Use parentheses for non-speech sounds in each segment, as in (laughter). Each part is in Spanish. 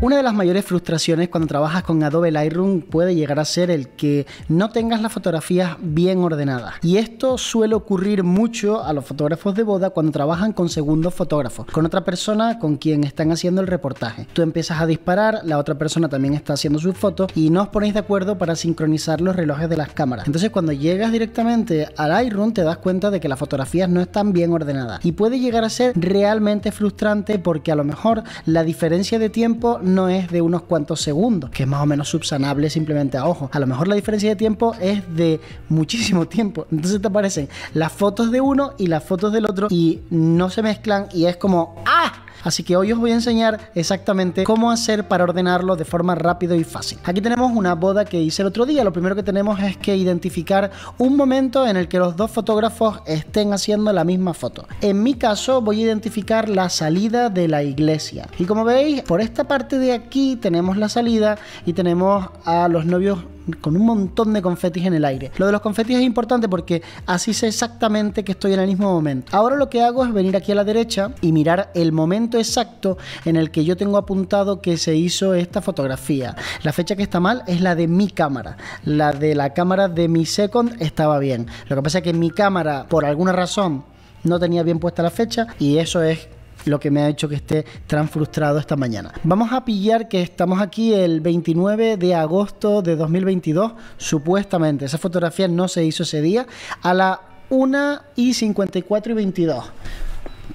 Una de las mayores frustraciones cuando trabajas con Adobe Lightroom puede llegar a ser el que no tengas las fotografías bien ordenadas. Y esto suele ocurrir mucho a los fotógrafos de boda cuando trabajan con segundos fotógrafos, con otra persona con quien están haciendo el reportaje. Tú empiezas a disparar, la otra persona también está haciendo sus fotos y no os ponéis de acuerdo para sincronizar los relojes de las cámaras. Entonces cuando llegas directamente al Lightroom te das cuenta de que las fotografías no están bien ordenadas. Y puede llegar a ser realmente frustrante porque a lo mejor la diferencia de tiempo no es de unos cuantos segundos, que es más o menos subsanable simplemente a ojo. A lo mejor la diferencia de tiempo es de muchísimo (laughs) tiempo. Entonces te aparecen las fotos de uno y las fotos del otro y no se mezclan y es como ¡ah! Así que hoy os voy a enseñar exactamente cómo hacer para ordenarlo de forma rápida y fácil. Aquí tenemos una boda que hice el otro día. Lo primero que tenemos es que identificar un momento en el que los dos fotógrafos estén haciendo la misma foto. En mi caso voy a identificar la salida de la iglesia. Y como veis, por esta parte de aquí tenemos la salida y tenemos a los novios con un montón de confetis en el aire. Lo de los confetis es importante porque así sé exactamente que estoy en el mismo momento. Ahora lo que hago es venir aquí a la derecha y mirar el momento exacto en el que yo tengo apuntado que se hizo esta fotografía. La fecha que está mal es la de mi cámara. La de la cámara de mi second estaba bien. Lo que pasa es que mi cámara, por alguna razón, no tenía bien puesta la fecha y eso es lo que me ha hecho que esté tan frustrado esta mañana. Vamos a pillar que estamos aquí el 29 de agosto de 2022, supuestamente. Esa fotografía no se hizo ese día, a la 1 y 54 y 22.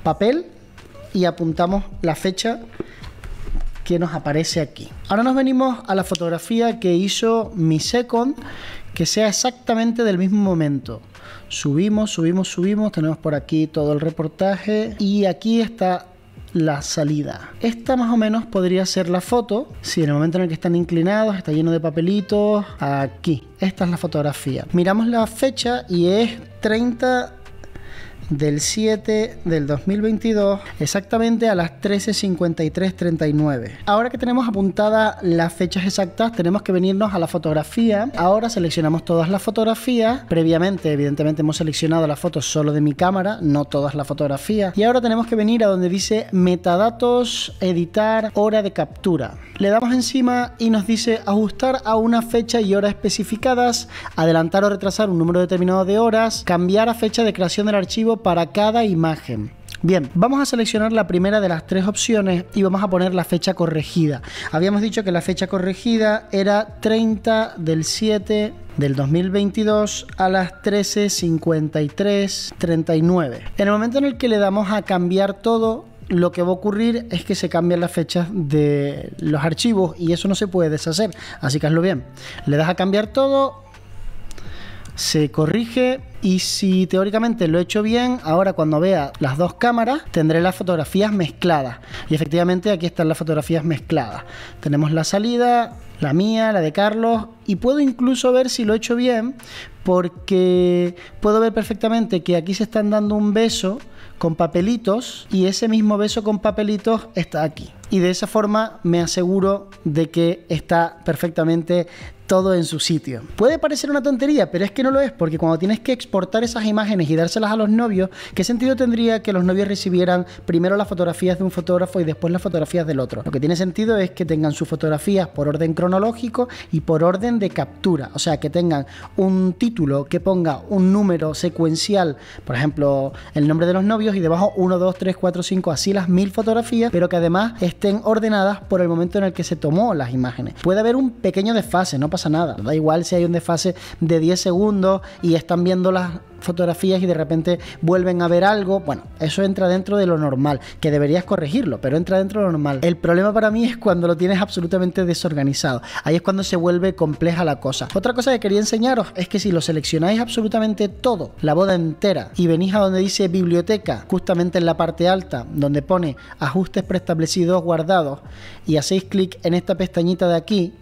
Papel y apuntamos la fecha que nos aparece aquí. Ahora nos venimos a la fotografía que hizo mi second, que sea exactamente del mismo momento. Subimos, subimos, subimos, tenemos por aquí todo el reportaje y aquí está la salida. Esta más o menos podría ser la foto, si en el momento en el que están inclinados está lleno de papelitos, aquí. Esta es la fotografía. Miramos la fecha y es 30 del 7 del 2022, exactamente a las 13.53.39. Ahora que tenemos apuntadas las fechas exactas, tenemos que venirnos a la fotografía. Ahora seleccionamos todas las fotografías. Previamente, evidentemente, hemos seleccionado las fotos solo de mi cámara, no todas las fotografías. Y ahora tenemos que venir a donde dice metadatos, editar, hora de captura. Le damos encima y nos dice ajustar a una fecha y hora especificadas, adelantar o retrasar un número determinado de horas, cambiar a fecha de creación del archivo para cada imagen. Bien, vamos a seleccionar la primera de las tres opciones y vamos a poner la fecha corregida. Habíamos dicho que la fecha corregida era 30 del 7 del 2022 a las 39 En el momento en el que le damos a cambiar todo, lo que va a ocurrir es que se cambian las fechas de los archivos y eso no se puede deshacer. Así que hazlo bien. Le das a cambiar todo, se corrige y si teóricamente lo he hecho bien, ahora cuando vea las dos cámaras tendré las fotografías mezcladas. Y efectivamente aquí están las fotografías mezcladas. Tenemos la salida, la mía, la de Carlos y puedo incluso ver si lo he hecho bien porque puedo ver perfectamente que aquí se están dando un beso con papelitos y ese mismo beso con papelitos está aquí. Y de esa forma me aseguro de que está perfectamente todo en su sitio. Puede parecer una tontería, pero es que no lo es, porque cuando tienes que exportar esas imágenes y dárselas a los novios, ¿qué sentido tendría que los novios recibieran primero las fotografías de un fotógrafo y después las fotografías del otro? Lo que tiene sentido es que tengan sus fotografías por orden cronológico y por orden de captura, o sea, que tengan un título que ponga un número secuencial, por ejemplo, el nombre de los novios y debajo 1, 2, 3, 4, 5, así las mil fotografías, pero que además estén ordenadas por el momento en el que se tomó las imágenes. Puede haber un pequeño desfase, no pasa nada. Da igual si hay un desfase de 10 segundos y están viendo las fotografías y de repente vuelven a ver algo. Bueno, eso entra dentro de lo normal, que deberías corregirlo, pero entra dentro de lo normal. El problema para mí es cuando lo tienes absolutamente desorganizado. Ahí es cuando se vuelve compleja la cosa. Otra cosa que quería enseñaros es que si lo seleccionáis absolutamente todo, la boda entera, y venís a donde dice biblioteca, justamente en la parte alta, donde pone ajustes preestablecidos guardados, y hacéis clic en esta pestañita de aquí,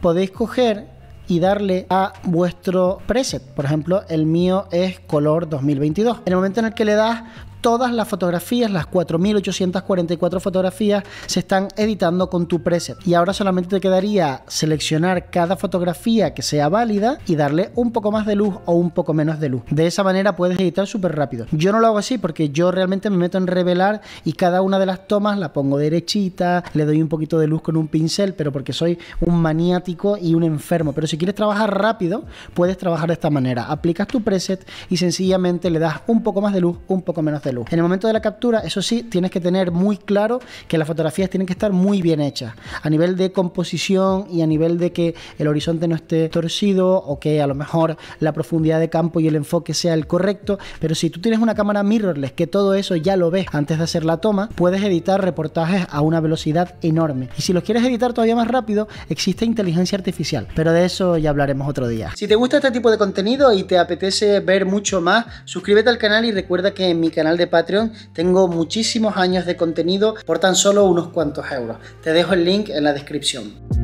podéis coger y darle a vuestro preset. Por ejemplo, el mío es color 2022. En el momento en el que le das, todas las fotografías, las 4.844 fotografías, se están editando con tu preset. Y ahora solamente te quedaría seleccionar cada fotografía que sea válida y darle un poco más de luz o un poco menos de luz. De esa manera puedes editar súper rápido. Yo no lo hago así porque yo realmente me meto en revelar y cada una de las tomas la pongo derechita, le doy un poquito de luz con un pincel, pero porque soy un maniático y un enfermo. Pero si quieres trabajar rápido, puedes trabajar de esta manera. Aplicas tu preset y sencillamente le das un poco más de luz, un poco menos de luz. En el momento de la captura, eso sí, tienes que tener muy claro que las fotografías tienen que estar muy bien hechas. A nivel de composición y a nivel de que el horizonte no esté torcido o que a lo mejor la profundidad de campo y el enfoque sea el correcto. Pero si tú tienes una cámara mirrorless que todo eso ya lo ves antes de hacer la toma, puedes editar reportajes a una velocidad enorme. Y si los quieres editar todavía más rápido, existe inteligencia artificial. Pero de eso ya hablaremos otro día. Si te gusta este tipo de contenido y te apetece ver mucho más, suscríbete al canal y recuerda que en mi canal de Patreon tengo muchísimos años de contenido por tan solo unos cuantos euros. Te dejo el link en la descripción.